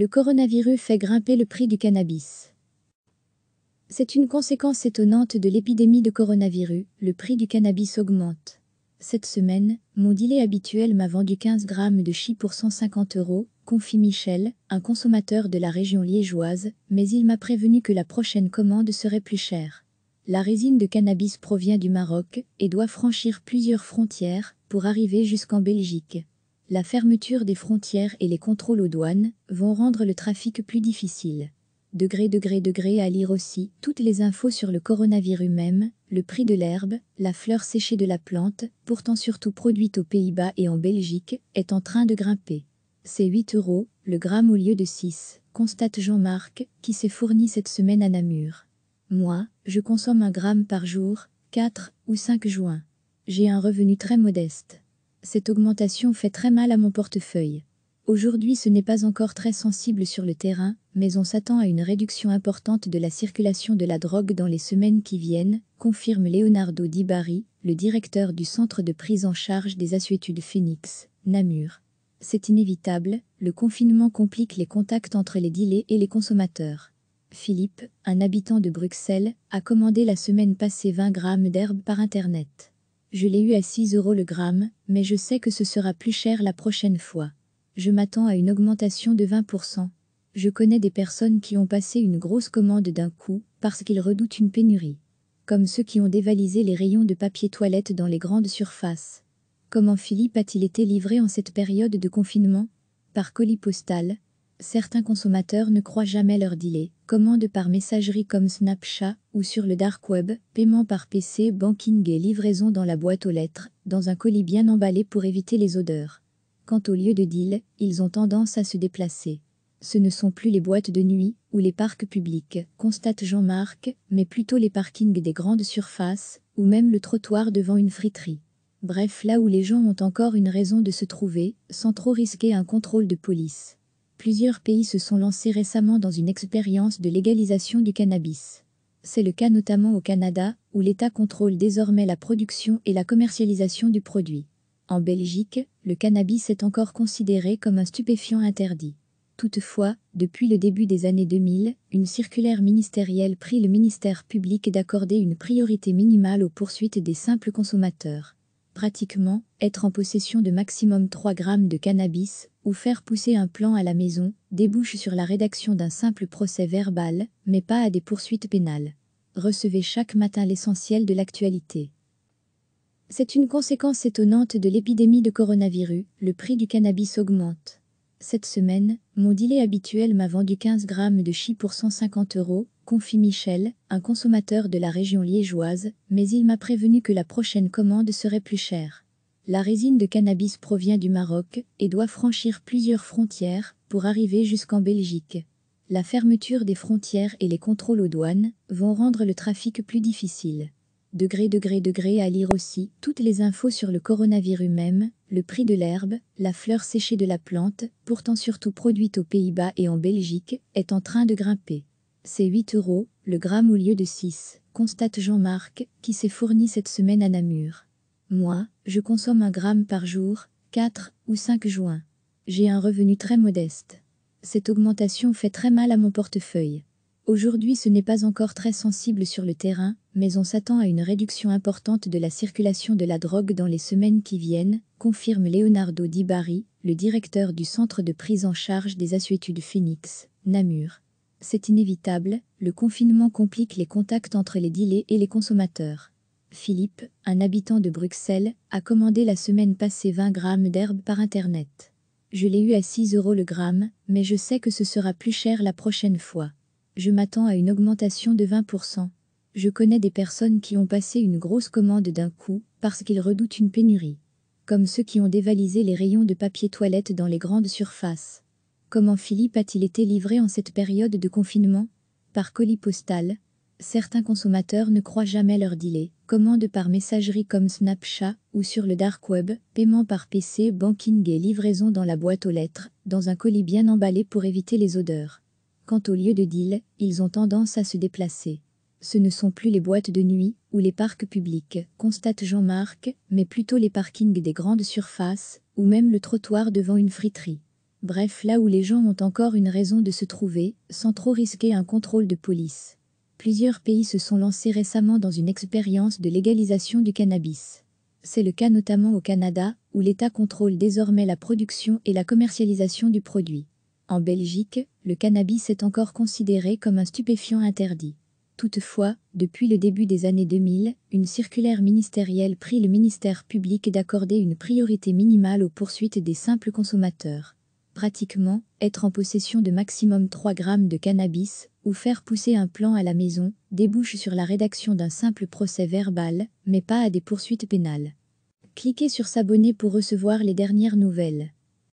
le coronavirus fait grimper le prix du cannabis. C'est une conséquence étonnante de l'épidémie de coronavirus, le prix du cannabis augmente. Cette semaine, mon dealer habituel m'a vendu 15 grammes de chi pour 150 euros, confie Michel, un consommateur de la région liégeoise, mais il m'a prévenu que la prochaine commande serait plus chère. La résine de cannabis provient du Maroc et doit franchir plusieurs frontières pour arriver jusqu'en Belgique la fermeture des frontières et les contrôles aux douanes vont rendre le trafic plus difficile. Degré, degré, degré à lire aussi toutes les infos sur le coronavirus même, le prix de l'herbe, la fleur séchée de la plante, pourtant surtout produite aux Pays-Bas et en Belgique, est en train de grimper. C'est 8 euros, le gramme au lieu de 6, constate Jean-Marc, qui s'est fourni cette semaine à Namur. Moi, je consomme un gramme par jour, 4 ou 5 juin. J'ai un revenu très modeste cette augmentation fait très mal à mon portefeuille. Aujourd'hui ce n'est pas encore très sensible sur le terrain, mais on s'attend à une réduction importante de la circulation de la drogue dans les semaines qui viennent, confirme Leonardo Di Bari, le directeur du centre de prise en charge des assuétudes Phoenix, Namur. C'est inévitable, le confinement complique les contacts entre les dealers et les consommateurs. Philippe, un habitant de Bruxelles, a commandé la semaine passée 20 grammes d'herbe par Internet. Je l'ai eu à 6 euros le gramme, mais je sais que ce sera plus cher la prochaine fois. Je m'attends à une augmentation de 20%. Je connais des personnes qui ont passé une grosse commande d'un coup parce qu'ils redoutent une pénurie. Comme ceux qui ont dévalisé les rayons de papier toilette dans les grandes surfaces. Comment Philippe a-t-il été livré en cette période de confinement Par colis postal, Certains consommateurs ne croient jamais leur deal. Commande par messagerie comme Snapchat ou sur le dark web, paiement par PC, banking et livraison dans la boîte aux lettres, dans un colis bien emballé pour éviter les odeurs. Quant aux lieux de deal, ils ont tendance à se déplacer. Ce ne sont plus les boîtes de nuit ou les parcs publics, constate Jean-Marc, mais plutôt les parkings des grandes surfaces ou même le trottoir devant une friterie. Bref, là où les gens ont encore une raison de se trouver, sans trop risquer un contrôle de police. Plusieurs pays se sont lancés récemment dans une expérience de légalisation du cannabis. C'est le cas notamment au Canada, où l'État contrôle désormais la production et la commercialisation du produit. En Belgique, le cannabis est encore considéré comme un stupéfiant interdit. Toutefois, depuis le début des années 2000, une circulaire ministérielle prie le ministère public d'accorder une priorité minimale aux poursuites des simples consommateurs. Pratiquement, être en possession de maximum 3 grammes de cannabis ou faire pousser un plan à la maison débouche sur la rédaction d'un simple procès verbal, mais pas à des poursuites pénales. Recevez chaque matin l'essentiel de l'actualité. C'est une conséquence étonnante de l'épidémie de coronavirus, le prix du cannabis augmente. Cette semaine, mon dealer habituel m'a vendu 15 grammes de chi pour 150 euros, confie Michel, un consommateur de la région liégeoise, mais il m'a prévenu que la prochaine commande serait plus chère. La résine de cannabis provient du Maroc et doit franchir plusieurs frontières pour arriver jusqu'en Belgique. La fermeture des frontières et les contrôles aux douanes vont rendre le trafic plus difficile. Degré, degré, degré à lire aussi toutes les infos sur le coronavirus même, le prix de l'herbe, la fleur séchée de la plante, pourtant surtout produite aux Pays-Bas et en Belgique, est en train de grimper. C'est 8 euros, le gramme au lieu de 6, constate Jean-Marc, qui s'est fourni cette semaine à Namur. Moi, je consomme un gramme par jour, 4 ou 5 juin. J'ai un revenu très modeste. Cette augmentation fait très mal à mon portefeuille. Aujourd'hui ce n'est pas encore très sensible sur le terrain, mais on s'attend à une réduction importante de la circulation de la drogue dans les semaines qui viennent, confirme Leonardo Di Bari, le directeur du centre de prise en charge des assuétudes Phoenix, Namur. C'est inévitable, le confinement complique les contacts entre les dealers et les consommateurs. Philippe, un habitant de Bruxelles, a commandé la semaine passée 20 grammes d'herbe par Internet. Je l'ai eu à 6 euros le gramme, mais je sais que ce sera plus cher la prochaine fois. Je m'attends à une augmentation de 20%. Je connais des personnes qui ont passé une grosse commande d'un coup parce qu'ils redoutent une pénurie. Comme ceux qui ont dévalisé les rayons de papier toilette dans les grandes surfaces. Comment Philippe a-t-il été livré en cette période de confinement Par colis postal. Certains consommateurs ne croient jamais leur délai. Commande par messagerie comme Snapchat ou sur le dark web, paiement par PC, banking et livraison dans la boîte aux lettres, dans un colis bien emballé pour éviter les odeurs. Quant au lieu de deal, ils ont tendance à se déplacer ce ne sont plus les boîtes de nuit ou les parcs publics, constate Jean-Marc, mais plutôt les parkings des grandes surfaces ou même le trottoir devant une friterie. Bref, là où les gens ont encore une raison de se trouver, sans trop risquer un contrôle de police. Plusieurs pays se sont lancés récemment dans une expérience de légalisation du cannabis. C'est le cas notamment au Canada, où l'État contrôle désormais la production et la commercialisation du produit. En Belgique, le cannabis est encore considéré comme un stupéfiant interdit. Toutefois, depuis le début des années 2000, une circulaire ministérielle prie le ministère public d'accorder une priorité minimale aux poursuites des simples consommateurs. Pratiquement, être en possession de maximum 3 grammes de cannabis ou faire pousser un plan à la maison débouche sur la rédaction d'un simple procès verbal, mais pas à des poursuites pénales. Cliquez sur s'abonner pour recevoir les dernières nouvelles.